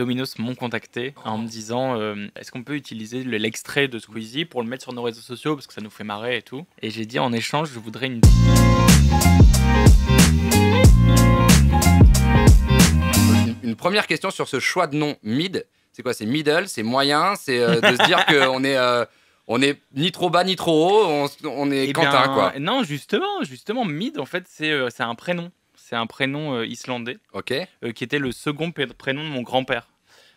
Domino's m'ont contacté en me disant euh, est-ce qu'on peut utiliser l'extrait de Squeezie pour le mettre sur nos réseaux sociaux parce que ça nous fait marrer et tout. Et j'ai dit en échange, je voudrais une. Une première question sur ce choix de nom mid. C'est quoi C'est middle, c'est moyen, c'est euh, de se dire qu'on est. Euh, on est ni trop bas ni trop haut, on, est eh Quentin, quoi. Non, justement, justement, Mid, en fait, c'est un prénom. C'est un prénom euh, islandais ok euh, qui était le second prénom de mon grand-père.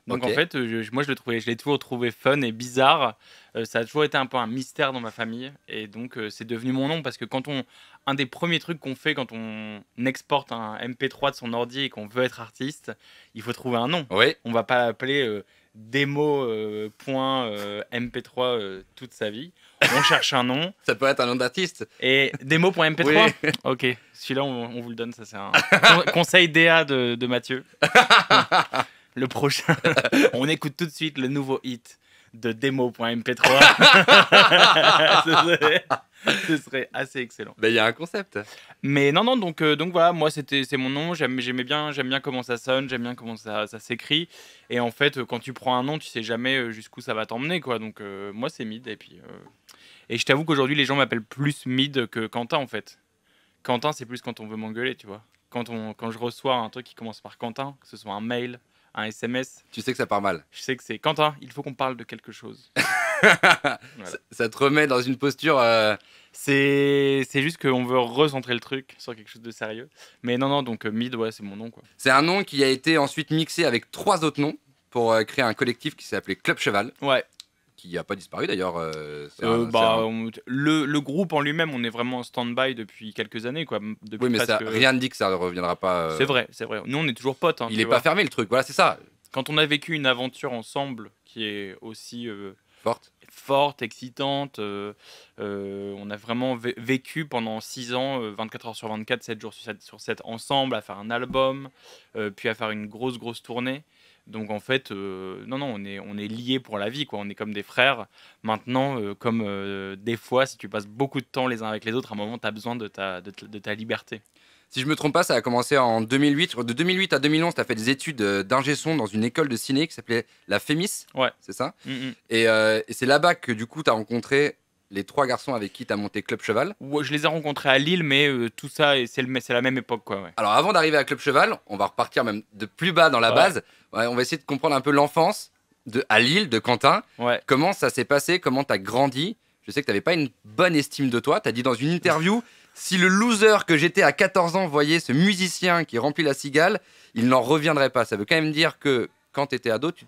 Donc en fait, euh, moi je le trouvais, je l'ai toujours trouvé fun et bizarre. ça a toujours été un peu un mystère dans ma famille et donc c'est devenu mon nom parce que quand on, un des premiers trucs qu'on fait quand on exporte un MP3 de son ordi et qu'on veut être artiste, il faut trouver un nom. Oui. On va pas appeler démo.mp3 toute sa vie on cherche un nom. Ça peut être un nom d'artiste. Et démo.mp3 Ok, celui-là, on, vous le donne, ça c'est un conseil DA de, de Mathieu. le prochain. on écoute tout de suite le nouveau hit de démo.mp3. ce serait assez excellent. Ben, il y a un concept. Mais non, non, donc, euh, donc voilà, moi c'était, c'est mon nom, j'aimais bien, j'aime bien comment ça sonne, j'aime bien comment ça, s'écrit. Et en fait, euh, quand tu prends un nom, tu sais jamais euh, jusqu'où ça va t'emmener, quoi. Donc moi c'est Mid, et puis. Et je t'avoue qu'aujourd'hui, les gens m'appellent plus Mid que Quentin, en fait. Quentin, c'est plus quand on veut m'engueuler, tu vois. Quand, on, quand je reçois un truc qui commence par Quentin, que ce soit un mail, un SMS. Tu sais que ça part mal. Je sais que c'est Quentin, il faut qu'on parle de quelque chose. ça, te remet dans une posture. Euh, c'est juste qu'on veut recentrer le truc sur quelque chose de sérieux. Mais non, non, donc euh, Mid, ouais, c'est mon nom. quoi. C'est un nom qui a été ensuite mixé avec trois autres noms pour euh, créer un collectif qui s'est appelé Club Cheval. Ouais qui n'a pas disparu d'ailleurs. Euh, euh, bah, le, groupe en lui-même, on est vraiment en stand-by depuis quelques années. Quoi, oui, mais rien ne dit que ça ne reviendra pas. Euh. C'est vrai, c'est vrai. Nous, on est toujours potes. Hein, Il n'est pas fermé le truc, voilà, c'est ça. Quand on a vécu une aventure ensemble qui est aussi. forte forte, excitante. on a vraiment vécu pendant six ans, 24 heures sur 24, 7 jours sur 7, ensemble, à faire un album, puis à faire une grosse, grosse tournée. Donc en fait, euh, non, non, on est, on est liés pour la vie, quoi. On est comme des frères. Maintenant, euh, comme euh, des fois, si tu passes beaucoup de temps les uns avec les autres, à un moment, tu as besoin de ta, de, ta liberté. Si je me trompe pas, ça a commencé en 2008. De 2008 à 2011, tu as fait des études d'ingé dans une école de ciné qui s'appelait la Fémis. Ouais. C'est ça mm, mm. Et, et c'est là-bas que du coup, tu as rencontré les trois garçons avec qui tu as monté Club Cheval. Ouais, je les ai rencontrés à Lille, mais euh, tout ça, c'est la même époque. Quoi, Alors avant d'arriver à Club Cheval, on va repartir même de plus bas dans la base. on va essayer de comprendre un peu l'enfance de, à Lille de Quentin. Comment ça s'est passé Comment tu as grandi Je sais que tu n'avais pas une bonne estime de toi. Tu as dit dans une interview si le loser que j'étais à 14 ans voyait ce musicien qui remplit la cigale, il n'en reviendrait pas. Ça veut quand même dire que quand tu étais ado, tu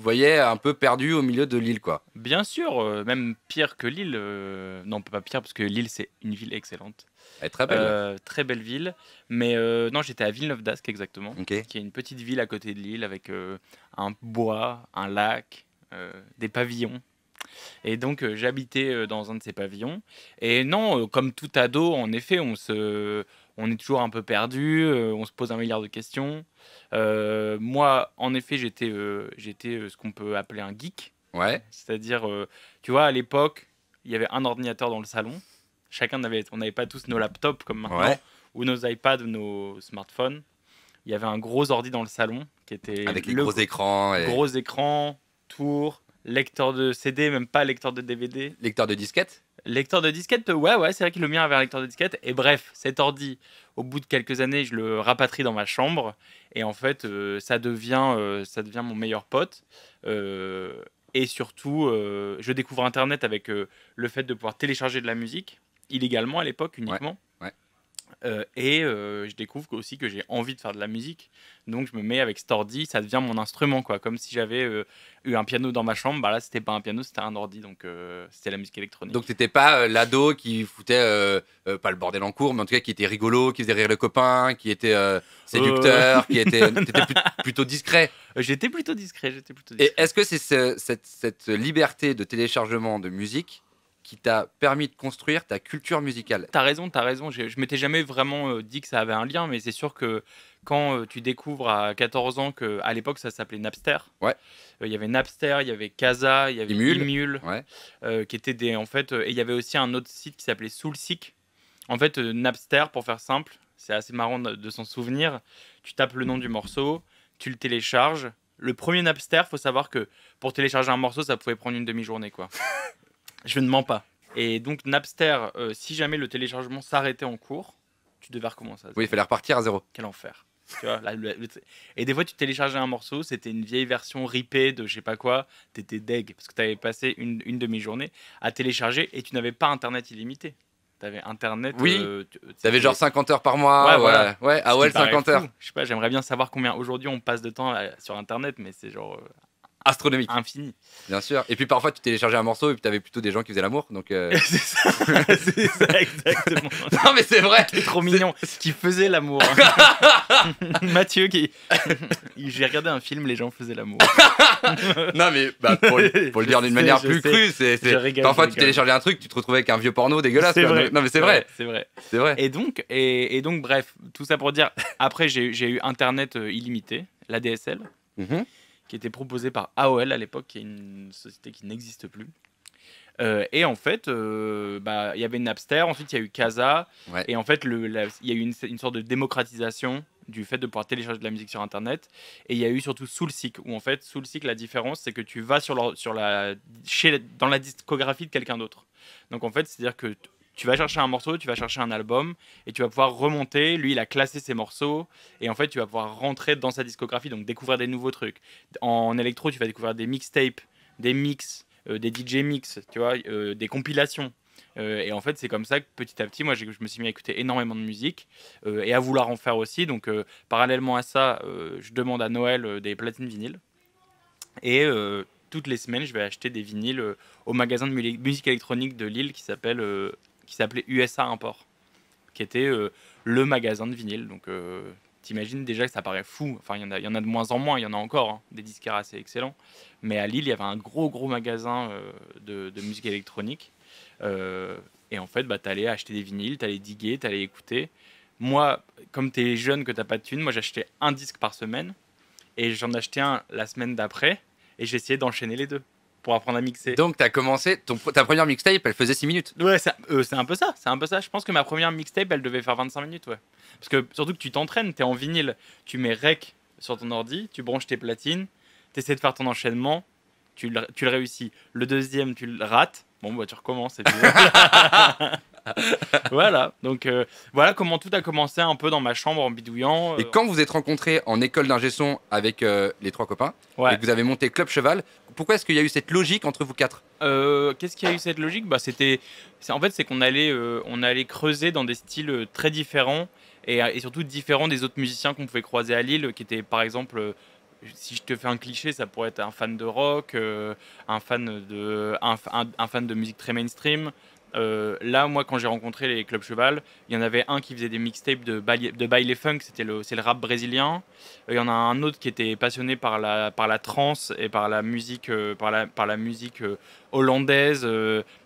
voyez un peu perdu au milieu de l'île, quoi. Bien sûr, euh, même pire que Lille. Euh, non, pas pire, parce que Lille, c'est une ville excellente. très belle. Euh, très belle ville. Mais non, j'étais à Villeneuve d'Ascq, exactement, qui est une petite ville à côté de l'île, avec un bois, un lac, des pavillons. Et donc, j'habitais dans un de ces pavillons. Et non, comme tout ado, en effet, on se, on est toujours un peu perdu, euh, on se pose un milliard de questions. Euh, moi, en effet, j'étais euh, j'étais ce qu'on peut appeler un geek. Ouais. C'est-à-dire, tu vois, à l'époque, il y avait un ordinateur dans le salon. Chacun n'avait, on n'avait pas tous nos laptops comme maintenant, ou nos iPads, ou nos smartphones. Il y avait un gros ordi dans le salon qui était avec les gros écrans, gros écran, tour, lecteur de CD, même pas lecteur de DVD. Lecteur de disquettes Lecteur de disquette, ouais, ouais, c'est vrai qu'il le mien avait un lecteur de disquette. Et bref, cet ordi, au bout de quelques années, je le rapatrie dans ma chambre. Et en fait, euh, ça, devient, euh, ça devient mon meilleur pote. Euh, et surtout, je découvre Internet avec le fait de pouvoir télécharger de la musique, illégalement à l'époque uniquement. Euh, et euh, je découvre aussi que j'ai envie de faire de la musique. Donc je me mets avec cet ordi, ça devient mon instrument, quoi. Comme si j'avais euh, eu un piano dans ma chambre, bah là c'était pas un piano, c'était un ordi, donc c'était la musique électronique. Donc t'étais pas l'ado qui foutait, pas le bordel en cours, mais en tout cas qui était rigolo, qui faisait rire le copain, qui était séducteur, qui était plutôt discret. J'étais plutôt discret, j'étais plutôt est-ce que c'est cette liberté de téléchargement de musique qui t'a permis de construire ta culture musicale. T'as raison, t'as raison. Je, je m'étais jamais vraiment euh, dit que ça avait un lien, mais c'est sûr que quand euh, tu découvres à 14 ans que à l'époque ça s'appelait Napster. Ouais. Euh, il y avait Napster, il y avait Casa, il y avait mule qui était des en fait. et il y avait aussi un autre site qui s'appelait Soulseek. En fait, Napster, pour faire simple, c'est assez marrant de, de s'en souvenir. Tu tapes le nom du morceau, tu le télécharges, le premier Napster, faut savoir que pour télécharger un morceau, ça pouvait prendre une demi-journée, quoi. Je ne mens pas. Et donc Napster, euh, si jamais le téléchargement s'arrêtait en cours, tu devais recommencer. À Oui, il fallait repartir à zéro. Quel enfer. et des fois, tu téléchargeais un morceau, c'était une vieille version ripée de je sais pas quoi, étais deg parce que tu avais passé une, demi-journée à télécharger et tu n'avais pas internet illimité. T'avais internet. Oui. Euh, tu t'avais genre 50 heures par mois. Ouais, ouais. ouais 50 ah heures. Je sais pas, j'aimerais bien savoir combien aujourd'hui on passe de temps euh, sur internet, mais c'est genre astronomique. Infini. Bien sûr. Et puis parfois, tu téléchargeais un morceau et puis t'avais plutôt des gens qui faisaient l'amour. Donc. Euh. c'est ça. c'est ça, exactement. non, mais c'est vrai. C'est trop mignon. Qui faisait l'amour. Mathieu qui. J'ai regardé un film, les gens faisaient l'amour. non, mais bah, pour, le, dire d'une manière plus crue, c'est. Parfois, tu téléchargeais un truc, tu te retrouvais avec un vieux porno dégueulasse. Vrai. Non, mais c'est vrai. C'est vrai. C'est vrai. Et donc, et, donc, bref, tout ça pour dire. Après, j'ai eu Internet euh, illimité, la DSL. Mm-hmm qui était proposé par AOL à l'époque, qui est une société qui n'existe plus. Euh, et en fait, euh, bah, il y avait Napster, ensuite il y a eu Casa, et en fait, il y a eu une, sorte de démocratisation du fait de pouvoir télécharger de la musique sur Internet. Et il y a eu surtout Soulseek, où en fait, Soulseek, la différence, c'est que tu vas sur, sur la, chez, dans la discographie de quelqu'un d'autre. Donc en fait, c'est-à-dire que tu vas chercher un morceau, tu vas chercher un album, et tu vas pouvoir remonter. Lui, il a classé ses morceaux, et en fait, tu vas pouvoir rentrer dans sa discographie, donc découvrir des nouveaux trucs. En électro, tu vas découvrir des mixtapes, des mix, euh, des DJ mix, tu vois, euh, des compilations. Euh, et en fait, c'est comme ça que petit à petit, moi, je me suis mis à écouter énormément de musique et à vouloir en faire aussi. Donc, parallèlement à ça, je demande à Noël des platines vinyles. Et toutes les semaines, je vais acheter des vinyles au magasin de musique électronique de Lille qui s'appelle qui s'appelait USA Import, qui était euh, le magasin de vinyle. Donc, euh, t'imagines déjà que ça paraît fou. Enfin, il y, en a, y en a de moins en moins, il y en a encore, hein, des disques assez excellents. Mais à Lille, il y avait un gros, gros magasin euh, de, musique électronique. et en fait, bah, t'allais acheter des vinyles, t'allais diguer, t'allais écouter. Moi, comme t'es jeune, que t'as pas de thunes, moi j'achetais un disque par semaine. Et j'en achetais un la semaine d'après. Et j'essayais d'enchaîner les deux pour apprendre à mixer. Donc, tu as commencé, ton, ta première mixtape, elle faisait 6 minutes. Ouais, euh, c'est un peu ça, c'est un peu ça. Je pense que ma première mixtape, elle devait faire 25 minutes, ouais. Parce que surtout que tu t'entraînes, tu es en vinyle, tu mets rec sur ton ordi, tu branches tes platines, tu essaies de faire ton enchaînement, tu le, réussis. Le deuxième, tu le rates. Bon, bah, tu recommences. Et voilà, donc euh, voilà comment tout a commencé un peu dans ma chambre en bidouillant. Et euh. quand vous êtes rencontrés en école d'ingé son avec euh, les trois copains et que vous avez monté Club Cheval, pourquoi est-ce qu'il y a eu cette logique entre vous quatre Qu'est-ce qu'il y a eu cette logique bah, c'était, En fait, c'est qu'on allait, on allait creuser dans des styles très différents et, surtout différents des autres musiciens qu'on pouvait croiser à Lille, qui étaient par exemple si je te fais un cliché, ça pourrait être un fan de rock, un, fan de, un, fan de musique très mainstream, euh, là, moi, quand j'ai rencontré les clubs cheval, il y en avait un qui faisait des mixtapes de, baile, funk, c'était le, c'est le rap brésilien. Il y en a un autre qui était passionné par la, trance et par la musique, euh, par musique euh, hollandaise,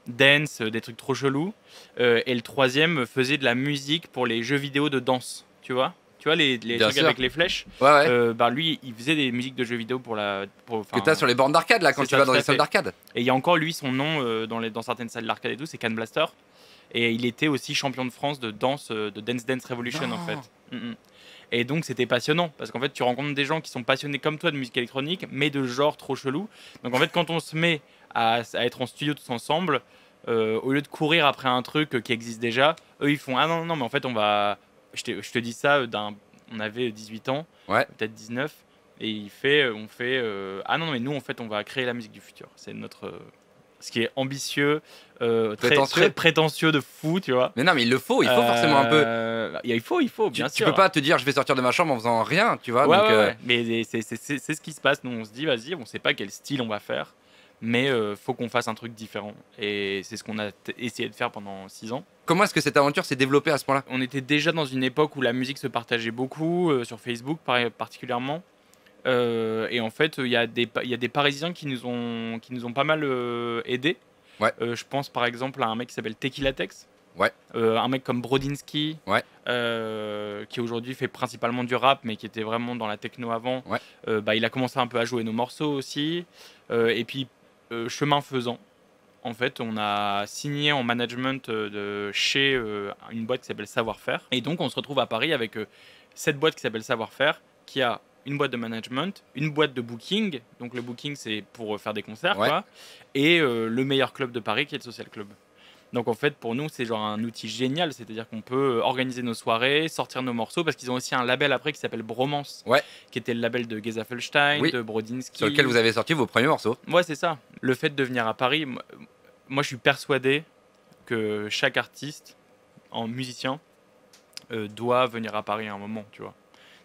dance, des trucs trop chelous. et le troisième faisait de la musique pour les jeux vidéo de danse, tu vois tu vois, les, trucs avec les flèches. bah, lui, il faisait des musiques de jeux vidéo pour la. Pour, que t'as sur les bornes d'arcade, là, quand tu vas dans les salles d'arcade. Et il y a encore, lui, son nom euh, dans, les, dans certaines salles d'arcade et tout, c'est Can Blaster. Et il était aussi champion de France de danse, euh, de Dance Dance Revolution, en ah. fait. Mm, mm. Et donc c'était passionnant parce qu'en fait tu rencontres des gens qui sont passionnés comme toi de musique électronique mais de genre trop chelou. Donc en fait quand on se met à, à être en studio tous ensemble, au lieu de courir après un truc qui existe déjà, eux ils font ah non non mais en fait on va je, te, dis ça euh, On avait 18 ans, peut-être 19, et il fait, euh, on fait. Euh, ah non, mais nous, en fait, on va créer la musique du futur. C'est notre. ce qui est ambitieux, Très, prétentieux de fou, tu vois. Mais non, mais il le faut, il faut forcément un peu. Il faut, il faut, bien sûr. Tu peux pas te dire, je vais sortir de ma chambre en faisant rien, tu vois. ouais, mais c'est ce qui se passe. Nous, on se dit, vas-y, on sait pas quel style on va faire mais il euh, faut qu'on fasse un truc différent. Et c'est ce qu'on a essayé de faire pendant six ans. Comment est-ce que cette aventure s'est développée à ce point-là On était déjà dans une époque où la musique se partageait beaucoup, euh, sur Facebook particulièrement. Euh, et en fait, il y, y, a des Parisiens qui nous ont, qui nous ont pas mal aidés. je pense par exemple à un mec qui s'appelle Tequila Tex. Ouais. un mec comme Brodinski, ouais. qui aujourd'hui fait principalement du rap, mais qui était vraiment dans la techno avant. bah, il a commencé un peu à jouer nos morceaux aussi. et puis euh, chemin faisant, en fait, on a signé en management euh, de chez euh, une boîte qui s'appelle Savoir-faire. Et donc, on se retrouve à Paris avec cette boîte qui s'appelle Savoir-faire, qui a une boîte de management, une boîte de booking. Donc, le booking, c'est pour faire des concerts, Et le meilleur club de Paris, qui est le Social Club. Donc en fait, pour nous, c'est genre un outil génial, c'est-à-dire qu'on peut euh, organiser nos soirées, sortir nos morceaux, parce qu'ils ont aussi un label après qui s'appelle Bromance, ouais. qui était le label de Geza de Brodinski. Sur lequel vous avez sorti vos premiers morceaux. Ouais, c'est ça. Le fait de venir à Paris, moi je suis persuadé que chaque artiste, en musicien, euh, doit venir à Paris à un moment, tu vois.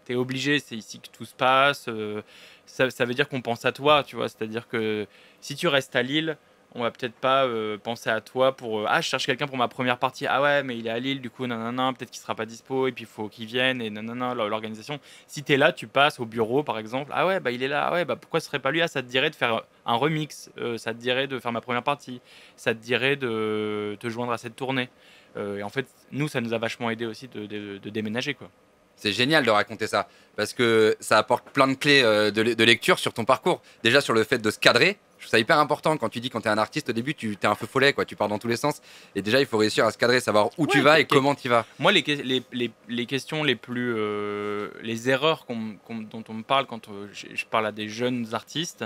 T'es obligé, c'est ici que tout se passe. Euh, ça, ça veut dire qu'on pense à toi, tu vois. C'est-à-dire que si tu restes à Lille, on va peut-être pas euh, penser à toi pour euh, ah je cherche quelqu'un pour ma première partie ah ouais mais il est à Lille du coup non non peut-être qu'il sera pas dispo et puis il faut qu'il vienne et non non l'organisation si tu es là tu passes au bureau par exemple ah ouais bah il est là ah ouais bah pourquoi ce serait pas lui ah ça te dirait de faire euh, un remix ça te dirait de faire ma première partie ça te dirait de te joindre à cette tournée et en fait nous ça nous a vachement aidé aussi de, déménager quoi c'est génial de raconter ça parce que ça apporte plein de clés de lecture sur ton parcours déjà sur le fait de se cadrer trouve ça hyper important quand tu dis quand tu es un artiste au début, tu es un feu follet, quoi, tu pars dans tous les sens. Et déjà, il faut réussir à se cadrer, savoir où tu vas et comment tu vas. Moi, les, les, les, les, questions les plus. Euh, les erreurs dont on me parle quand euh, je, parle à des jeunes artistes,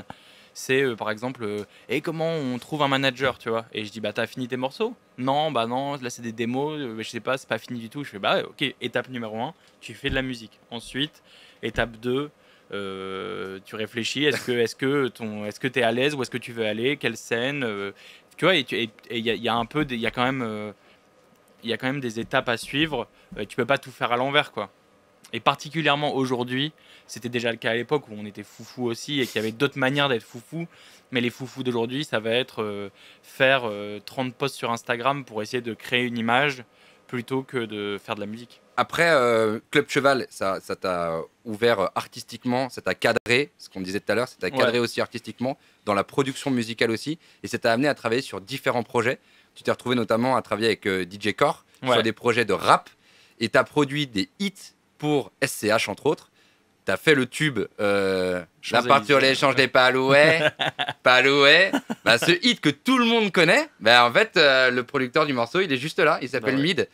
c'est euh, par exemple et comment on trouve un manager, tu vois Et je dis bah t'as fini tes morceaux Non, bah non, là c'est des démos, bah, je sais pas, c'est pas fini du tout. Je fais bah ok, étape numéro un, tu fais de la musique. Ensuite, étape 2, euh, tu réfléchis, est-ce que est-ce que ton est-ce que tu es à l'aise ou est-ce que tu veux aller, quelle scène euh, tu vois et il y, a un peu il y a quand même il euh, y a quand même des étapes à suivre, tu peux pas tout faire à l'envers quoi. Et particulièrement aujourd'hui, c'était déjà le cas à l'époque où on était foufou aussi et qu'il y avait d'autres manières d'être foufou. Mais les foufous d'aujourd'hui, ça va être faire 30 posts sur Instagram pour essayer de créer une image plutôt que de faire de la musique. Après, euh, Club Cheval, ça t'a ouvert euh, artistiquement, ça t'a cadré, ce qu'on disait tout à l'heure, ça t'a cadré aussi artistiquement, dans la production musicale aussi, et ça t'a amené à travailler sur différents projets. Tu t'es retrouvé notamment à travailler avec euh, DJ Core sur des projets de rap, et as produit des hits pour SCH entre autres t'as fait le tube euh, La peinture, l'échange des palouets, palouets. Bah, ce hit que tout le monde connaît, bah, en fait, euh, le producteur du morceau, il est juste là, il s'appelle bah Mid.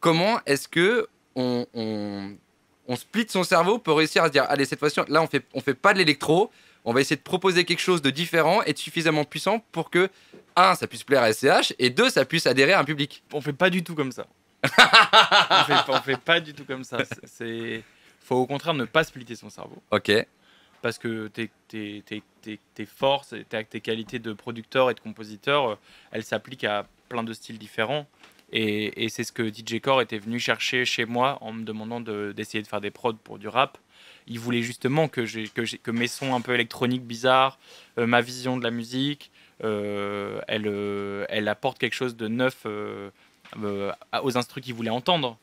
Comment est-ce que on, on, split son cerveau pour réussir à se dire allez, cette fois-ci, là, on fait, on fait pas de l'électro, on va essayer de proposer quelque chose de différent et de suffisamment puissant pour que, un, ça puisse plaire à SCH et deux, ça puisse adhérer à un public. On fait pas du tout comme ça. on, fait, on fait pas du tout comme ça. C'est faut au contraire ne pas splitter son cerveau. Ok. Parce que tes, tes, tes forces, tes, qualités de producteur et de compositeur, euh, elles s'appliquent à plein de styles différents. Et, c'est ce que DJ Core était venu chercher chez moi en me demandant d'essayer de, faire des prods pour du rap. Il voulait justement que, que, que mes sons un peu électroniques bizarres, euh, ma vision de la musique, euh, elle, elle apporte quelque chose de neuf aux instruments qu'il voulait entendre.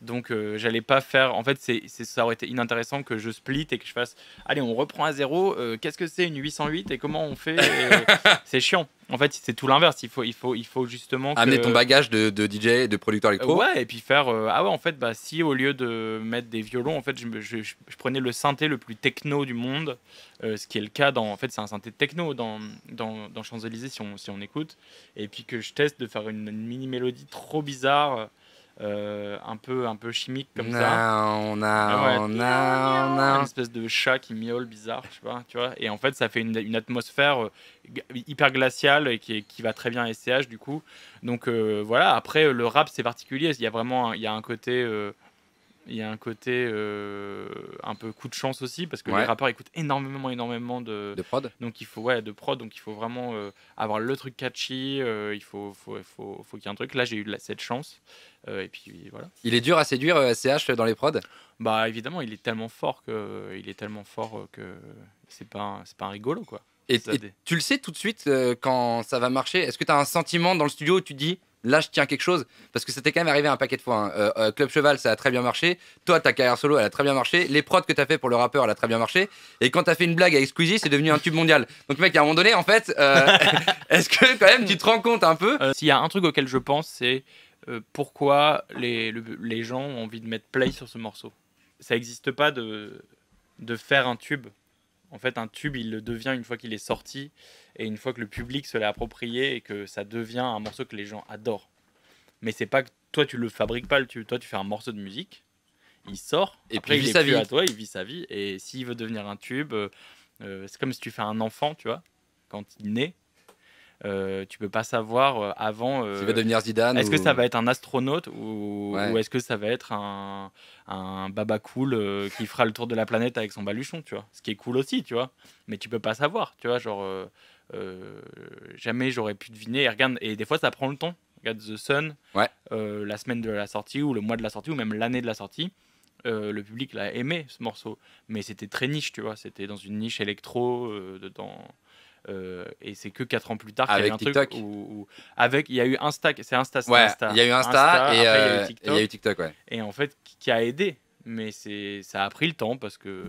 Donc euh, j'allais pas faire. En fait, c'est, ça aurait été inintéressant que je split et que je fasse. Allez, on reprend à zéro. Euh, qu'est-ce que c'est une 808 et comment on fait C'est chiant. En fait, c'est tout l'inverse. Il faut, il faut, il faut justement amener ton bagage de, DJ, de producteur électro. Ouais, et puis faire. Euh, ah ouais, en fait, bah si au lieu de mettre des violons, en fait, je, prenais le synthé le plus techno du monde, ce qui est le cas dans. En fait, c'est un synthé techno dans dans, dans Champs Élysées si on, si on écoute, et puis que je teste de faire une mini mélodie trop bizarre. Euh, un, peu, un peu chimique comme ça. On a, ah on, a on a, une espèce de chat qui miaule bizarre, je sais pas, tu vois. Et en fait, ça fait une, une atmosphère euh, hyper glaciale et qui, qui, va très bien à SCH du coup. Donc euh, voilà, après le rap c'est particulier, il y a vraiment un, il y a un côté il y a un côté euh, un peu coup de chance aussi, parce que les rappeurs écoutent énormément, énormément de, de prod. Donc il faut, ouais, de prod, donc il faut vraiment euh, avoir le truc catchy, euh, il faut, faut, faut, faut qu'il y ait un truc. Là, j'ai eu cette chance. et puis voilà. Il est dur à séduire CH dans les prods Bah évidemment, il est tellement fort que il est tellement fort que c'est pas c'est pas un rigolo quoi. Et, tu le sais tout de suite quand ça va marcher. Est-ce que tu as un sentiment dans le studio où tu dis là, je tiens quelque chose parce que c'était quand même arrivé un paquet de fois. Hein. Euh, euh, Club Cheval, ça a très bien marché. Toi, ta carrière solo, elle a très bien marché. Les prods que t'as fait pour le rappeur, elle a très bien marché. Et quand t'as fait une blague avec Squeezie, c'est devenu un tube mondial. Donc, mec, à un moment donné, en fait, euh, est-ce que quand même tu te rends compte un peu S'il y a un truc auquel je pense, c'est pourquoi les, gens ont envie de mettre play sur ce morceau. Ça n'existe pas de, de faire un tube. En fait, un tube, il le devient une fois qu'il est sorti. Et une fois que le public se l'est approprié et que ça devient un morceau que les gens adorent. Mais c'est pas que toi tu le fabriques pas, tu, toi tu fais un morceau de musique, il sort, et puis il, vit sa vie. à toi, il vit sa vie. Et s'il veut devenir un tube, euh, euh, c'est comme si tu fais un enfant, tu vois, quand il naît. Euh, tu peux pas savoir avant. Euh, va devenir Zidane. Est-ce que ça va être un astronaute ou, ou est-ce que ça va être un, un baba cool qui fera le tour de la planète avec son baluchon, tu vois Ce qui est cool aussi, tu vois. Mais tu peux pas savoir, tu vois. Genre, euh, jamais j'aurais pu deviner. Et regarde, et des fois ça prend le temps. Regarde The Sun, euh, la semaine de la sortie ou le mois de la sortie ou même l'année de la sortie. Euh, le public l'a aimé ce morceau, mais c'était très niche, tu vois. C'était dans une niche électro, dedans. et c'est que 4 ans plus tard qu'il y a eu un truc où, avec il y a eu Insta c'est Insta c'est Insta il y a eu Insta, et, il y a eu TikTok, et et en fait qui a aidé mais c'est ça a pris le temps parce que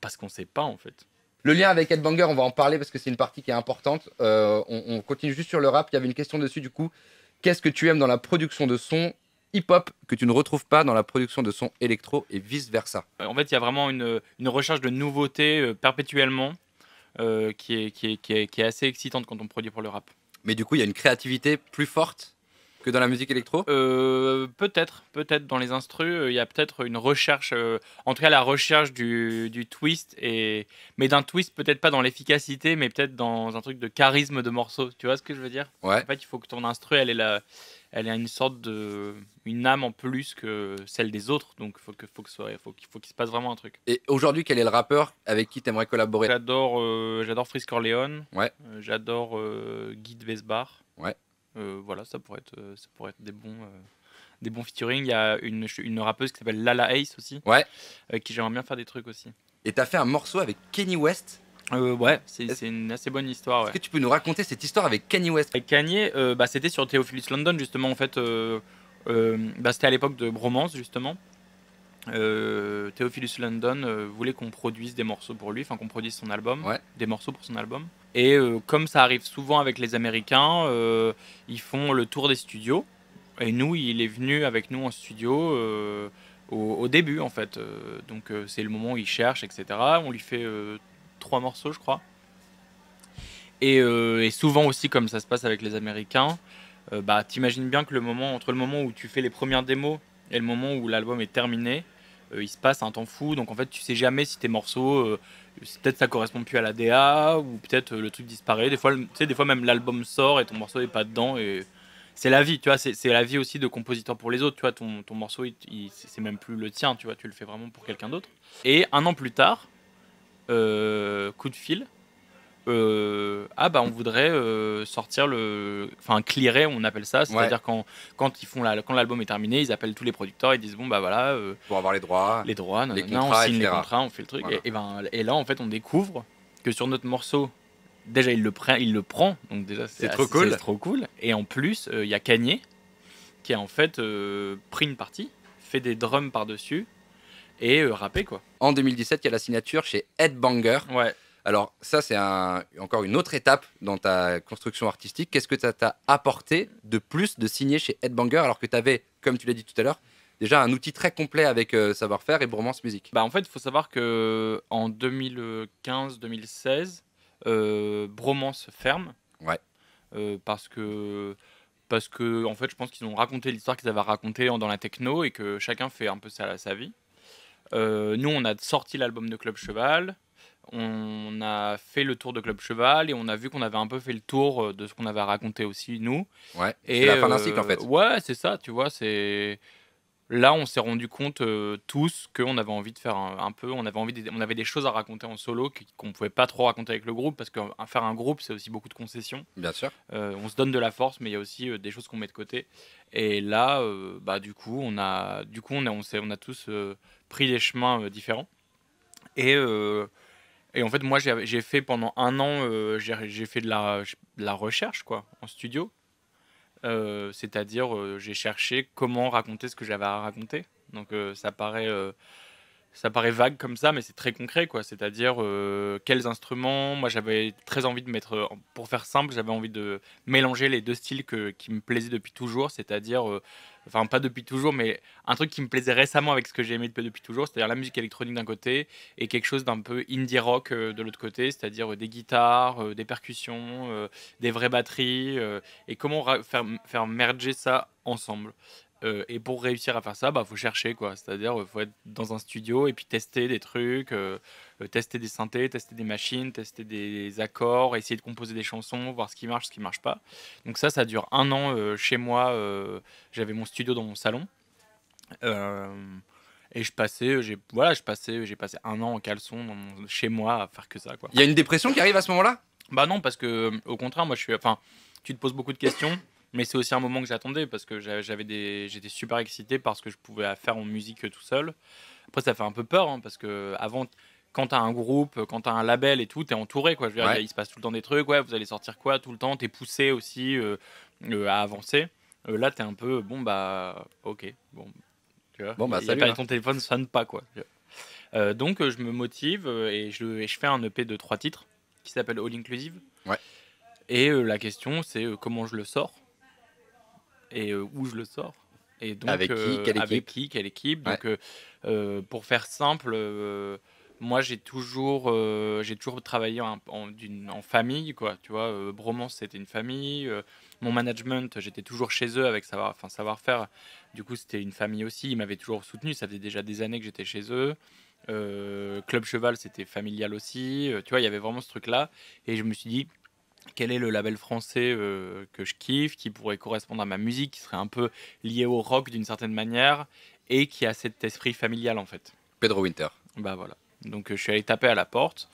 parce qu'on sait pas en fait le lien avec Headbanger, on va en parler parce que c'est une partie qui est importante. Euh, on, continue juste sur le rap. Il y avait une question dessus du coup. Qu'est-ce que tu aimes dans la production de son hip-hop que tu ne retrouves pas dans la production de son électro et vice-versa euh, En fait, il y a vraiment une, recherche de nouveautés euh, perpétuellement qui, est, qui est assez excitante quand on produit pour le rap. Mais du coup, il y a une créativité plus forte que dans la musique électro euh, Peut-être, peut-être dans les instrus, euh, il y a peut-être une recherche, euh, en tout cas la recherche du, du twist, et, mais d'un twist peut-être pas dans l'efficacité, mais peut-être dans un truc de charisme de morceau. Tu vois ce que je veux dire ouais. En fait, il faut que ton instru, elle est la, elle une sorte de une âme en plus que celle des autres donc faut que faut que soit qu'il faut qu'il se passe vraiment un truc et aujourd'hui quel est le rappeur avec qui tu aimerais collaborer j'adore j'adore Frisk Corleone ouais j'adore Guy de Besbar ouais euh, voilà, ça pourrait être, euh, ça être des bons euh, des bons featuring. Il y a une, une rappeuse qui s'appelle Lala Ace aussi. Ouais. qui j'aimerais bien faire des trucs aussi. Et t'as fait un morceau avec Kenny West ouais, c'est une assez bonne histoire. Est-ce que tu peux nous raconter cette histoire avec Kenny West Avec Kanye, bah, c'était sur Theophilus London justement en fait. Bah, c'était à l'époque de Bromance justement. Théophilus London voulait qu'on produise des morceaux pour lui, enfin qu'on produise son album, des morceaux pour son album. Et euh, comme ça arrive souvent avec les Américains, euh, ils font le tour des studios. Et nous, il est venu avec nous en studio euh, au, début, en fait. donc c'est le moment où il cherche, etc. On lui fait trois morceaux, je crois. Et, et, souvent aussi, comme ça se passe avec les Américains, bah, t'imagines bien que le moment, entre le moment où tu fais les premières démos et le moment où l'album est terminé, euh, il se passe un temps fou, donc en fait tu sais jamais si tes morceaux, euh, peut-être ça correspond plus à la DA, ou peut-être euh, le truc disparaît. Des fois, tu des fois même l'album sort et ton morceau n'est pas dedans et c'est la vie, tu vois, c'est la vie aussi de compositeur pour les autres, tu vois, ton, ton morceau, c'est même plus le tien, tu vois, tu le fais vraiment pour quelqu'un d'autre. Et un an plus tard, coup de fil, euh, ah bah on voudrait euh, sortir le enfin clearé on appelle ça c'est-à-dire quand quand ils font la, quand l'album est terminé ils appellent tous les producteurs ils disent bon bah voilà euh, pour avoir les droits les droits non, on signe les contrats on fait le truc et, ben et là en fait on découvre que sur notre morceau déjà il le prend il le prend donc déjà c'est trop cool trop cool et en plus il y a Kanye qui a en fait pris une partie fait des drums par dessus et rappé quoi en 2017 il y a la signature chez Headbanger ouais alors ça, c'est encore une autre étape dans ta construction artistique. Qu'est-ce que ça t'a apporté de plus de signer chez Headbanger alors que tu avais, comme tu l'as dit tout à l'heure, déjà un outil très complet avec euh, Savoir-faire et Bromance Musique bah, En fait, il faut savoir que euh, en 2015-2016, euh, Bromance ferme. Ouais. parce que parce que en fait je pense qu'ils ont raconté l'histoire qu'ils avaient racontée dans la techno et que chacun fait un peu ça à sa vie. nous on a sorti l'album de Club Cheval, on a fait le tour de Club Cheval et on a vu qu'on avait un peu fait le tour euh, de ce qu'on avait raconté aussi, nous. Ouais, c'est la fin d'un cycle en euh, fait. Ouais, c'est ça, tu vois, c'est là, on s'est rendu compte tous euh, tous qu'on avait envie de faire un, peu, on avait envie, on avait des choses à raconter en solo qu'on ne pouvait pas trop raconter avec le groupe parce que faire un groupe, c'est aussi beaucoup de concessions. Bien sûr. on se donne de la force, mais il y a aussi des choses qu'on met de côté. Et là, bah du coup, on a, du coup, on a, on a tous pris des chemins différents. Et et en fait, moi, j'ai fait pendant un an, euh, j'ai fait de la, recherche quoi, en studio. Euh, c'est-à-dire, euh, j'ai cherché comment raconter ce que j'avais à raconter. Donc, ça paraît ça paraît vague comme ça, mais c'est très concret, quoi. C'est-à-dire euh, quels instruments. Moi, j'avais très envie de mettre, pour faire simple, j'avais envie de mélanger les deux styles qui me plaisaient depuis toujours, c'est-à-dire, euh, enfin pas depuis toujours, mais un truc qui me plaisait récemment avec ce que j'ai aimé depuis toujours, c'est-à-dire la musique électronique d'un côté et quelque chose d'un peu indie rock euh, de l'autre côté, c'est-à-dire des guitares, des percussions, des vraies batteries, et comment faire, faire merger ça ensemble. Euh, et pour réussir à faire ça, bah faut chercher quoi. C'est-à-dire euh, faut être dans un studio et puis tester des trucs, euh, tester des synthés, tester des machines, tester des accords, essayer de composer des chansons, voir ce qui marche, ce qui ne marche pas. Donc ça, ça dure un an chez moi. J'avais mon studio dans mon salon. et je passais, j'ai voilà, j'ai passé un an en caleçon chez moi à faire que ça Il y a une dépression qui arrive à ce moment-là Bah non, parce que au contraire, moi je suis, enfin, tu te poses beaucoup de questions. Mais c'est aussi un moment que j'attendais parce que j'avais j'étais super excité parce que je pouvais faire en musique tout seul. Après, ça fait un peu peur hein, parce que avant, quand as un groupe, quand as un label et tout, t'es entouré quoi. Je veux dire, il se passe tout le temps des trucs. Ouais, vous allez sortir quoi tout le temps. Tu es poussé aussi euh, euh, à avancer. Euh, là, tu es un peu bon bah ok bon. Tu vois, bon bah salut. Hein. Ton téléphone sonne pas quoi. donc je me motive et je, je fais un EP de trois titres qui s'appelle All Inclusive. Et la question c'est comment je le sors et euh, où je le sors. Et donc, avec qui, euh, quelle équipe, équipe. Donc, euh, pour faire simple, moi j'ai toujours j'ai toujours travaillé en, famille quoi tu vois Bromance c'était une famille mon management j'étais toujours chez eux avec savoir enfin savoir faire du coup c'était une famille aussi ils m'avaient toujours soutenu ça faisait déjà des années que j'étais chez eux Club Cheval c'était familial aussi tu vois il y avait vraiment ce truc là et je me suis dit quel est le label français euh, que je kiffe, qui pourrait correspondre à ma musique, qui serait un peu lié au rock d'une certaine manière et qui a cet esprit familial en fait. Pedro Winter. Bah voilà. Donc euh, je suis allé taper à la porte,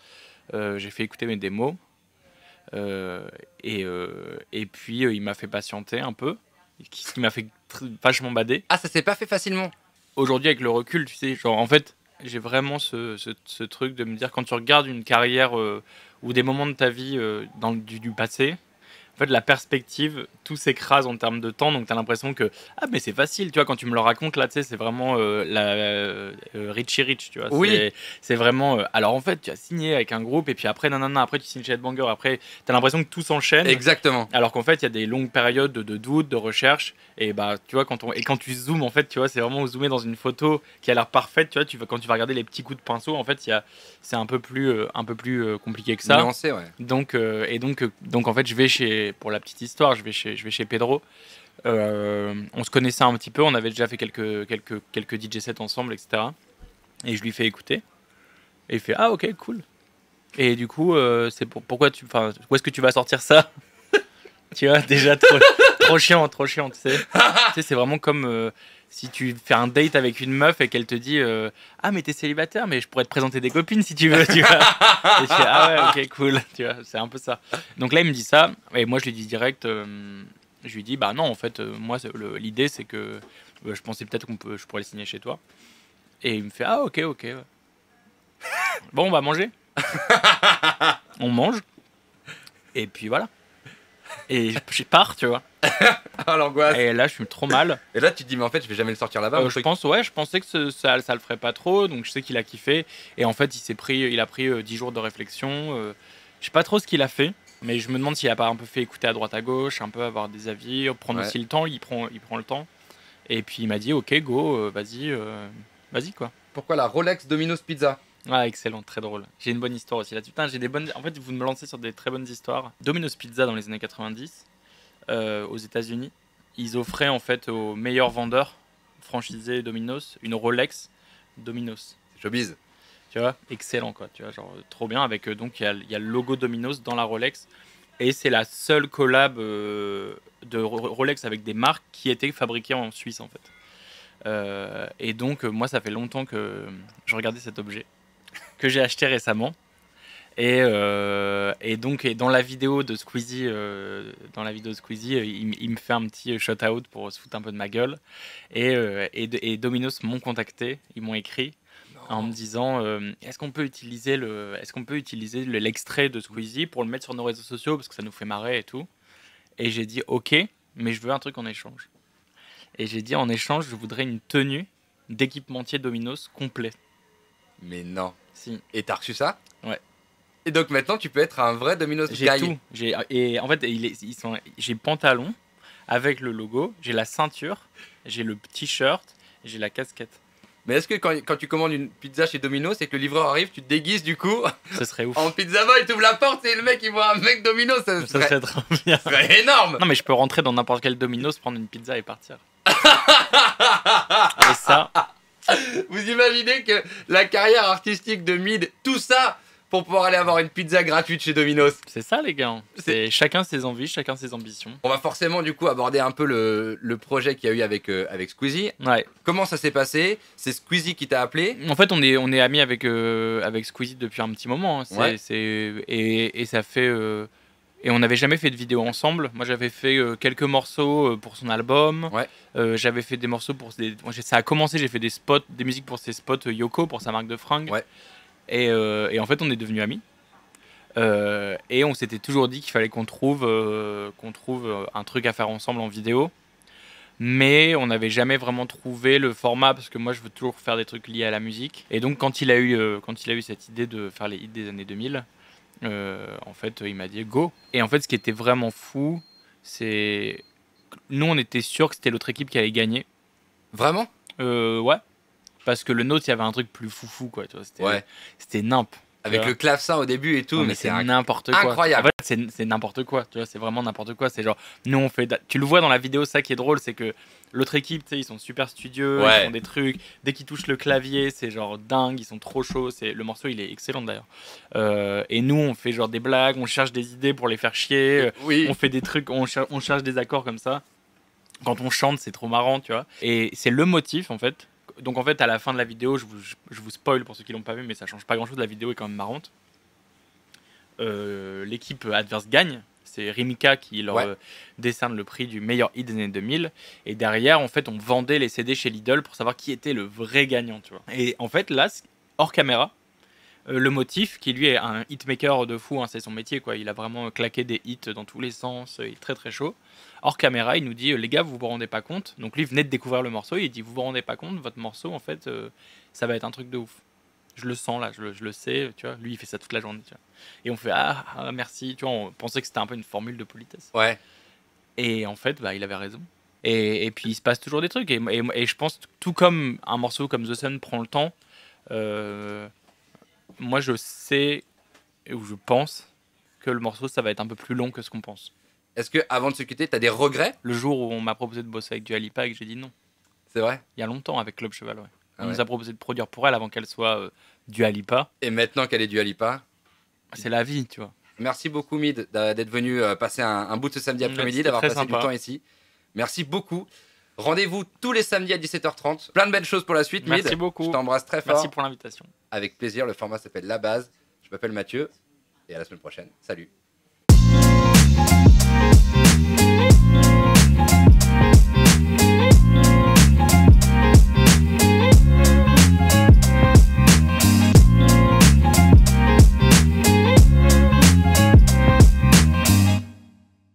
euh, j'ai fait écouter mes démos et, et, puis il m'a fait patienter un peu, ce qui m'a fait vachement bader. Ah ça s'est pas fait facilement Aujourd'hui avec le recul, tu sais, genre en fait j'ai vraiment ce, truc de me dire quand tu regardes une carrière euh, ou des moments de ta vie euh, du, passé, en fait, la perspective, tout s'écrase en termes de temps. Donc, tu as l'impression que, ah, mais c'est facile, tu vois, quand tu me le racontes, là, tu sais, c'est vraiment euh, la euh, euh Rich, tu vois. Oui. C'est vraiment. Euh, alors, en fait, tu as signé avec un groupe, et puis après, non après, tu signes chez Headbanger, après, tu as l'impression que tout s'enchaîne. Exactement. Alors qu'en fait, il y a des longues périodes de, doute, de recherche. Et bah, tu vois, quand, on, et quand tu zoomes, en fait, tu vois, c'est vraiment zoomer dans une photo qui a l'air parfaite, tu vois, tu, quand tu vas regarder les petits coups de pinceau, en fait, c'est un peu plus, un peu plus compliqué que ça. Donc, et donc, donc, en fait, je vais chez pour la petite histoire, je vais chez, je vais chez Pedro. Euh, on se connaissait un petit peu, on avait déjà fait quelques, quelques, quelques DJ sets ensemble, etc. Et je lui fais écouter. Et il fait Ah, ok, cool. Et du coup, euh, c'est pour, pourquoi tu. Enfin, où est-ce que tu vas sortir ça Tu vois, déjà trop, trop, chiant, trop chiant, tu sais. tu sais c'est vraiment comme. Euh, si tu fais un date avec une meuf et qu'elle te dit euh, ah mais t'es célibataire mais je pourrais te présenter des copines si tu veux tu vois et je ah ouais ok cool tu vois c'est un peu ça donc là il me dit ça et moi je lui dis direct euh, je lui dis bah non en fait euh, moi l'idée c'est que bah, je pensais peut-être que peut je pourrais le signer chez toi et il me fait ah ok ok bon on va manger on mange et puis voilà et je pars tu vois ah l'angoisse. Et là, je suis trop mal. Et là, tu dis, mais en fait, je vais jamais le sortir là-bas. Euh, je pense, je pensais que ça, ça le ferait pas trop, donc je sais qu'il a kiffé. Et en fait, il s'est pris, il a pris 10 euh, jours de réflexion. Euh, je sais pas trop ce qu'il a fait, mais je me demande s'il a pas un peu fait écouter à droite à gauche, un peu avoir des avis, prendre aussi le temps. Il prend, il prend le temps. Et puis il m'a dit, ok, go, vas-y, vas-y quoi. Pourquoi la Rolex Domino's Pizza ah, excellent, très drôle. J'ai une bonne histoire aussi là. Putain, j'ai des bonnes. En fait, vous me lancez sur des très bonnes histoires. Domino's Pizza dans les années 90. Euh, aux États-Unis, ils offraient en fait aux meilleurs vendeurs franchisés Domino's une Rolex Domino's. Showbiz. Tu vois, excellent quoi. Tu vois, genre euh, trop bien avec euh, donc il y a, le logo Domino's dans la Rolex et c'est la seule collab de Rolex avec des marques qui étaient fabriquées en Suisse en fait. et donc moi ça fait longtemps que je regardais cet objet que j'ai acheté récemment et, euh, et donc, dans la vidéo de Squeezie, euh, dans la vidéo Squeezie, euh, il, me fait un petit shout out pour se foutre un peu de ma gueule. Et, Domino's m'ont contacté, ils m'ont écrit en me disant est-ce qu'on peut utiliser le, est-ce qu'on peut utiliser l'extrait de Squeezie pour le mettre sur nos réseaux sociaux parce que ça nous fait marrer et tout. Et j'ai dit ok, mais je veux un truc en échange. Et j'ai dit en échange, je voudrais une tenue d'équipementier Domino's complet. Mais non. Si. Et t'as reçu ça et donc maintenant, tu peux être un vrai Domino's J'ai tout. J'ai, et en fait, ils sont, j'ai pantalon avec le logo, j'ai la ceinture, j'ai le t-shirt, j'ai la casquette. Mais est-ce que quand, tu commandes une pizza chez Domino's c'est que le livreur arrive, tu te déguises du coup Ce serait ouf. En pizza boy, tu ouvres la porte et le mec il voit un mec Domino's. Ça, serait, énorme. Non, mais je peux rentrer dans n'importe quel Domino's, prendre une pizza et partir. et ça. Vous imaginez que la carrière artistique de Mid, tout ça, pour pouvoir aller avoir une pizza gratuite chez Domino's. C'est ça, les gars. C'est chacun ses envies, chacun ses ambitions. On va forcément, du coup, aborder un peu le, projet qu'il y a eu avec, euh, avec Squeezie. Ouais. Comment ça s'est passé C'est Squeezie qui t'a appelé En fait, on est, on est amis avec, euh, avec Squeezie depuis un petit moment. Hein. Ouais. Et, ça fait. Euh, et on n'avait jamais fait de vidéo ensemble. Moi, j'avais fait quelques morceaux pour son album. Ouais. j'avais fait des morceaux pour. Des, ça a commencé, j'ai fait des spots, des musiques pour ses spots Yoko, pour sa marque de fringues. Ouais. Euh, et, en fait, on est devenus amis. Euh, et on s'était toujours dit qu'il fallait qu'on trouve, euh, qu'on trouve un truc à faire ensemble en vidéo. Mais on n'avait jamais vraiment trouvé le format parce que moi je veux toujours faire des trucs liés à la musique. Et donc quand il a eu, quand il a eu cette idée de faire les hits des années 2000, en fait il m'a dit go. Et en fait ce qui était vraiment fou, c'est nous on était sûr que c'était l'autre équipe qui allait gagner. Vraiment euh, ouais parce que le nôtre, il y avait un truc plus foufou, quoi. C'était ouais. nimp. Avec le clavecin au début et tout, mais, c'est n'importe quoi. Incroyable. c'est n'importe quoi, tu vois, c'est vraiment n'importe quoi. C'est genre, nous on fait. Tu le vois dans la vidéo, ça qui est drôle, c'est que l'autre équipe, tu sais, ils sont super studieux, ils font des trucs. Dès qu'ils touchent le clavier, c'est genre dingue, ils sont trop chauds. C'est le morceau, il est excellent d'ailleurs. Euh, et nous, on fait genre des blagues, on cherche des idées pour les faire chier. Euh, on fait des trucs, on, on cherche des accords comme ça. Quand on chante, c'est trop marrant, tu vois. Et c'est le motif en fait donc en fait, à la fin de la vidéo, je vous, je vous spoil pour ceux qui l'ont pas vu, mais ça change pas grand-chose. La vidéo est quand même marrante. Euh, l'équipe adverse gagne. C'est Rimika qui leur euh, décerne le prix du meilleur hit des 2000. Et derrière, en fait, on vendait les CD chez Lidl pour savoir qui était le vrai gagnant. Tu Et en fait, là, hors caméra, euh, le motif, qui lui est un hitmaker de fou, hein, c'est son métier, quoi. Il a vraiment claqué des hits dans tous les sens, euh, il est très très chaud. Hors caméra, il nous dit euh, Les gars, vous vous rendez pas compte. Donc lui venait de découvrir le morceau, il dit Vous vous rendez pas compte, votre morceau, en fait, ça va être un truc de ouf. Je le sens là, je le, sais, tu vois. Lui, il fait ça toute la journée, Et on fait ah, ah, merci, tu vois, on pensait que c'était un peu une formule de politesse. Ouais. Et en fait, bah, il avait raison. Et, puis il se passe toujours des trucs. Et, et, je pense, tout comme un morceau comme The Sun prend le temps, moi je sais ou je pense que le morceau ça va être un peu plus long que ce qu'on pense. Est-ce que avant de se quitter, t'as des regrets Le jour où on m'a proposé de bosser avec du Alipa et que j'ai dit non. C'est vrai Il y a longtemps avec Club Cheval, ouais. Ah on nous a proposé de produire pour elle avant qu'elle soit euh, du Alipa. Et maintenant qu'elle est du Alipa C'est la vie, tu vois. Merci beaucoup, Mid, d'être venu euh, passer un, bout de ce samedi après-midi, d'avoir passé du temps ici. Merci beaucoup. Rendez-vous tous les samedis à 17h30. Plein de belles choses pour la suite. Merci beaucoup. Je t'embrasse très fort. Merci pour l'invitation. Avec plaisir. Le format s'appelle La Base. Je m'appelle Mathieu et à la semaine prochaine. Salut.